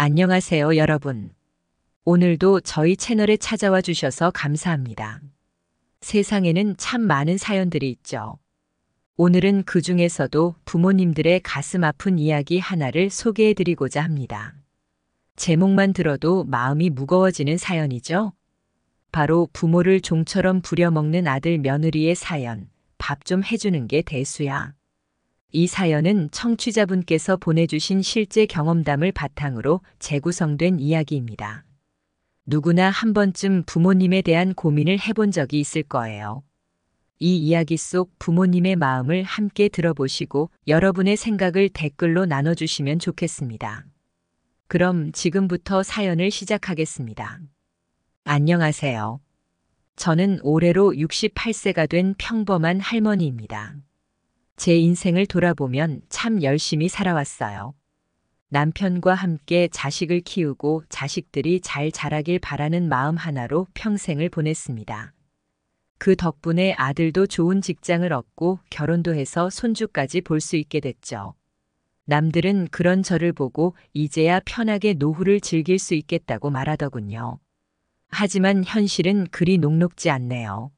안녕하세요, 여러분. 오늘도 저희 채널에 찾아와 주셔서 감사합니다. 세상에는 참 많은 사연들이 있죠. 오늘은 그 중에서도 부모님들의 가슴 아픈 이야기 하나를 소개해 드리고자 합니다. 제목만 들어도 마음이 무거워지는 사연이죠. 바로 부모를 종처럼 부려먹는 아들 며느리의 사연, 밥 좀 해주는 게 대수야. 이 사연은 청취자분께서 보내주신 실제 경험담을 바탕으로 재구성된 이야기입니다. 누구나 한 번쯤 부모님에 대한 고민을 해본 적이 있을 거예요. 이 이야기 속 부모님의 마음을 함께 들어보시고 여러분의 생각을 댓글로 나눠주시면 좋겠습니다. 그럼 지금부터 사연을 시작하겠습니다. 안녕하세요. 저는 올해로 68세가 된 평범한 할머니입니다. 제 인생을 돌아보면 참 열심히 살아왔어요. 남편과 함께 자식을 키우고 자식들이 잘 자라길 바라는 마음 하나로 평생을 보냈습니다. 그 덕분에 아들도 좋은 직장을 얻고 결혼도 해서 손주까지 볼 수 있게 됐죠. 남들은 그런 저를 보고 이제야 편하게 노후를 즐길 수 있겠다고 말하더군요. 하지만 현실은 그리 녹록지 않네요.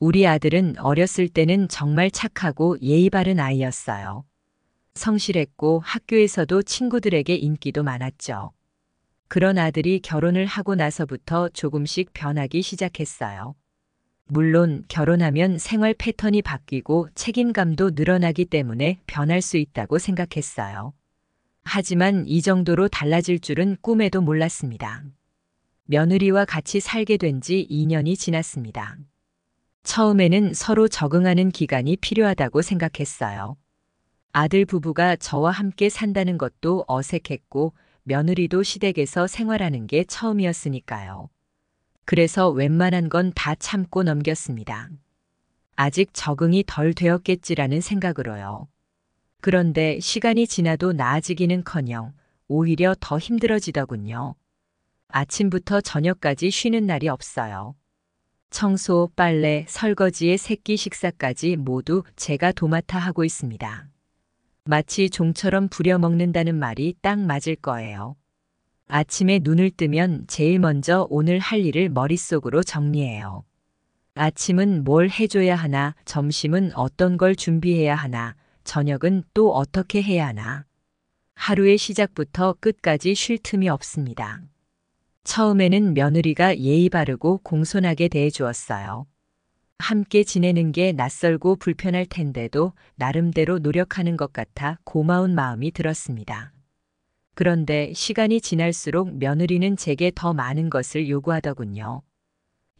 우리 아들은 어렸을 때는 정말 착하고 예의 바른 아이였어요. 성실했고 학교에서도 친구들에게 인기도 많았죠. 그런 아들이 결혼을 하고 나서부터 조금씩 변하기 시작했어요. 물론 결혼하면 생활 패턴이 바뀌고 책임감도 늘어나기 때문에 변할 수 있다고 생각했어요. 하지만 이 정도로 달라질 줄은 꿈에도 몰랐습니다. 며느리와 같이 살게 된 지 2년이 지났습니다. 처음에는 서로 적응하는 기간이 필요하다고 생각했어요. 아들 부부가 저와 함께 산다는 것도 어색했고 며느리도 시댁에서 생활하는 게 처음이었으니까요. 그래서 웬만한 건 다 참고 넘겼습니다. 아직 적응이 덜 되었겠지라는 생각으로요. 그런데 시간이 지나도 나아지기는 커녕 오히려 더 힘들어지더군요. 아침부터 저녁까지 쉬는 날이 없어요. 청소, 빨래, 설거지의 새끼 식사까지 모두 제가 도맡아 하고 있습니다. 마치 종처럼 부려먹는다는 말이 딱 맞을 거예요. 아침에 눈을 뜨면 제일 먼저 오늘 할 일을 머릿속으로 정리해요. 아침은 뭘 해줘야 하나, 점심은 어떤 걸 준비해야 하나, 저녁은 또 어떻게 해야 하나. 하루의 시작부터 끝까지 쉴 틈이 없습니다. 처음에는 며느리가 예의 바르고 공손하게 대해주었어요. 함께 지내는 게 낯설고 불편할 텐데도 나름대로 노력하는 것 같아 고마운 마음이 들었습니다. 그런데 시간이 지날수록 며느리는 제게 더 많은 것을 요구하더군요.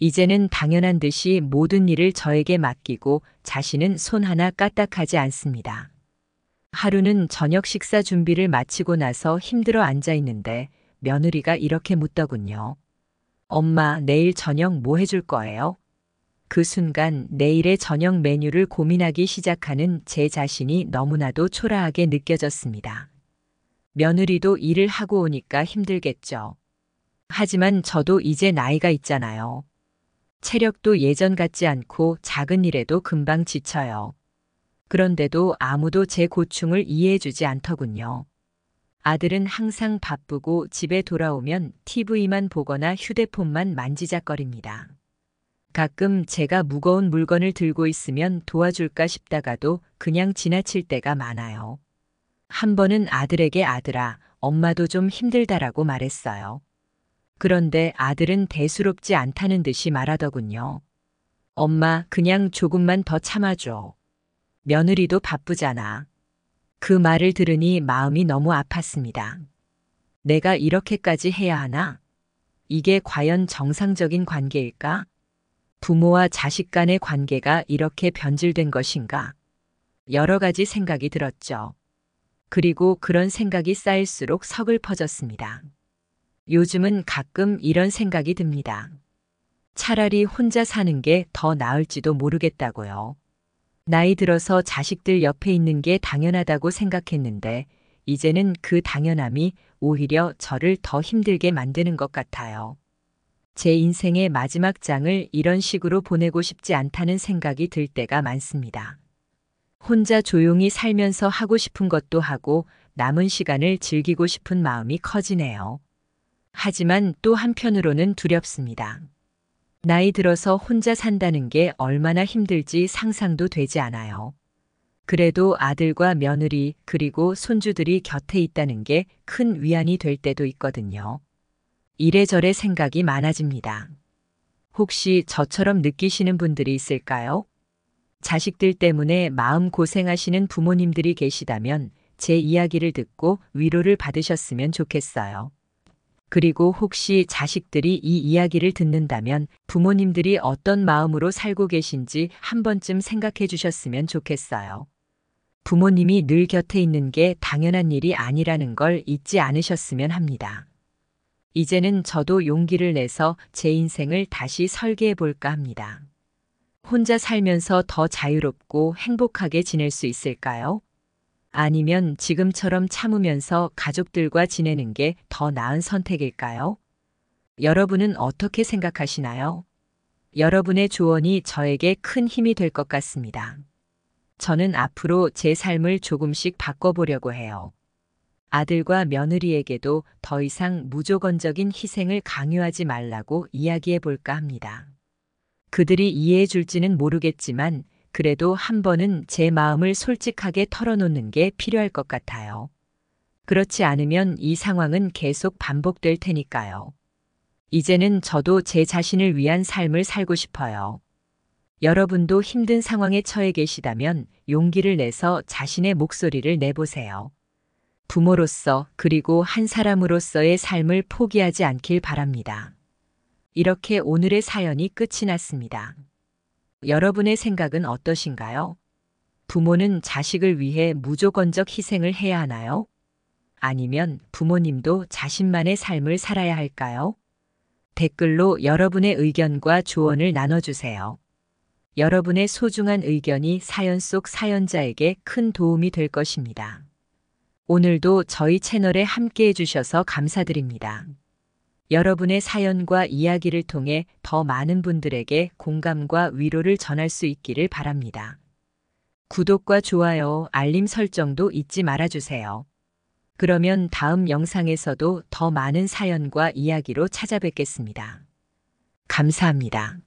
이제는 당연한 듯이 모든 일을 저에게 맡기고 자신은 손 하나 까딱하지 않습니다. 하루는 저녁 식사 준비를 마치고 나서 힘들어 앉아 있는데 며느리가 이렇게 묻더군요. 엄마, 내일 저녁 뭐 해줄 거예요? 그 순간 내일의 저녁 메뉴를 고민하기 시작하는 제 자신이 너무나도 초라하게 느껴졌습니다. 며느리도 일을 하고 오니까 힘들겠죠. 하지만 저도 이제 나이가 있잖아요. 체력도 예전 같지 않고 작은 일에도 금방 지쳐요. 그런데도 아무도 제 고충을 이해해주지 않더군요. 아들은 항상 바쁘고 집에 돌아오면 TV만 보거나 휴대폰만 만지작거립니다. 가끔 제가 무거운 물건을 들고 있으면 도와줄까 싶다가도 그냥 지나칠 때가 많아요. 한 번은 아들에게 아들아, 엄마도 좀 힘들다라고 말했어요. 그런데 아들은 대수롭지 않다는 듯이 말하더군요. 엄마, 그냥 조금만 더 참아줘. 며느리도 바쁘잖아. 그 말을 들으니 마음이 너무 아팠습니다. 내가 이렇게까지 해야 하나? 이게 과연 정상적인 관계일까? 부모와 자식 간의 관계가 이렇게 변질된 것인가? 여러 가지 생각이 들었죠. 그리고 그런 생각이 쌓일수록 서글 퍼졌습니다. 요즘은 가끔 이런 생각이 듭니다. 차라리 혼자 사는 게 더 나을지도 모르겠다고요. 나이 들어서 자식들 옆에 있는 게 당연하다고 생각했는데 이제는 그 당연함이 오히려 저를 더 힘들게 만드는 것 같아요. 제 인생의 마지막 장을 이런 식으로 보내고 싶지 않다는 생각이 들 때가 많습니다. 혼자 조용히 살면서 하고 싶은 것도 하고 남은 시간을 즐기고 싶은 마음이 커지네요. 하지만 또 한편으로는 두렵습니다. 나이 들어서 혼자 산다는 게 얼마나 힘들지 상상도 되지 않아요. 그래도 아들과 며느리 그리고 손주들이 곁에 있다는 게 큰 위안이 될 때도 있거든요. 이래저래 생각이 많아집니다. 혹시 저처럼 느끼시는 분들이 있을까요? 자식들 때문에 마음 고생하시는 부모님들이 계시다면 제 이야기를 듣고 위로를 받으셨으면 좋겠어요. 그리고 혹시 자식들이 이 이야기를 듣는다면 부모님들이 어떤 마음으로 살고 계신지 한 번쯤 생각해 주셨으면 좋겠어요. 부모님이 늘 곁에 있는 게 당연한 일이 아니라는 걸 잊지 않으셨으면 합니다. 이제는 저도 용기를 내서 제 인생을 다시 설계해 볼까 합니다. 혼자 살면서 더 자유롭고 행복하게 지낼 수 있을까요? 아니면 지금처럼 참으면서 가족들과 지내는 게 더 나은 선택일까요? 여러분은 어떻게 생각하시나요? 여러분의 조언이 저에게 큰 힘이 될 것 같습니다. 저는 앞으로 제 삶을 조금씩 바꿔보려고 해요. 아들과 며느리에게도 더 이상 무조건적인 희생을 강요하지 말라고 이야기해 볼까 합니다. 그들이 이해해 줄지는 모르겠지만 그래도 한 번은 제 마음을 솔직하게 털어놓는 게 필요할 것 같아요. 그렇지 않으면 이 상황은 계속 반복될 테니까요. 이제는 저도 제 자신을 위한 삶을 살고 싶어요. 여러분도 힘든 상황에 처해 계시다면 용기를 내서 자신의 목소리를 내보세요. 부모로서 그리고 한 사람으로서의 삶을 포기하지 않길 바랍니다. 이렇게 오늘의 사연이 끝이 났습니다. 여러분의 생각은 어떠신가요? 부모는 자식을 위해 무조건적 희생을 해야 하나요? 아니면 부모님도 자신만의 삶을 살아야 할까요? 댓글로 여러분의 의견과 조언을 나눠주세요. 여러분의 소중한 의견이 사연 속 사연자에게 큰 도움이 될 것입니다. 오늘도 저희 채널에 함께 해주셔서 감사드립니다. 여러분의 사연과 이야기를 통해 더 많은 분들에게 공감과 위로를 전할 수 있기를 바랍니다. 구독과 좋아요, 알림 설정도 잊지 말아주세요. 그러면 다음 영상에서도 더 많은 사연과 이야기로 찾아뵙겠습니다. 감사합니다.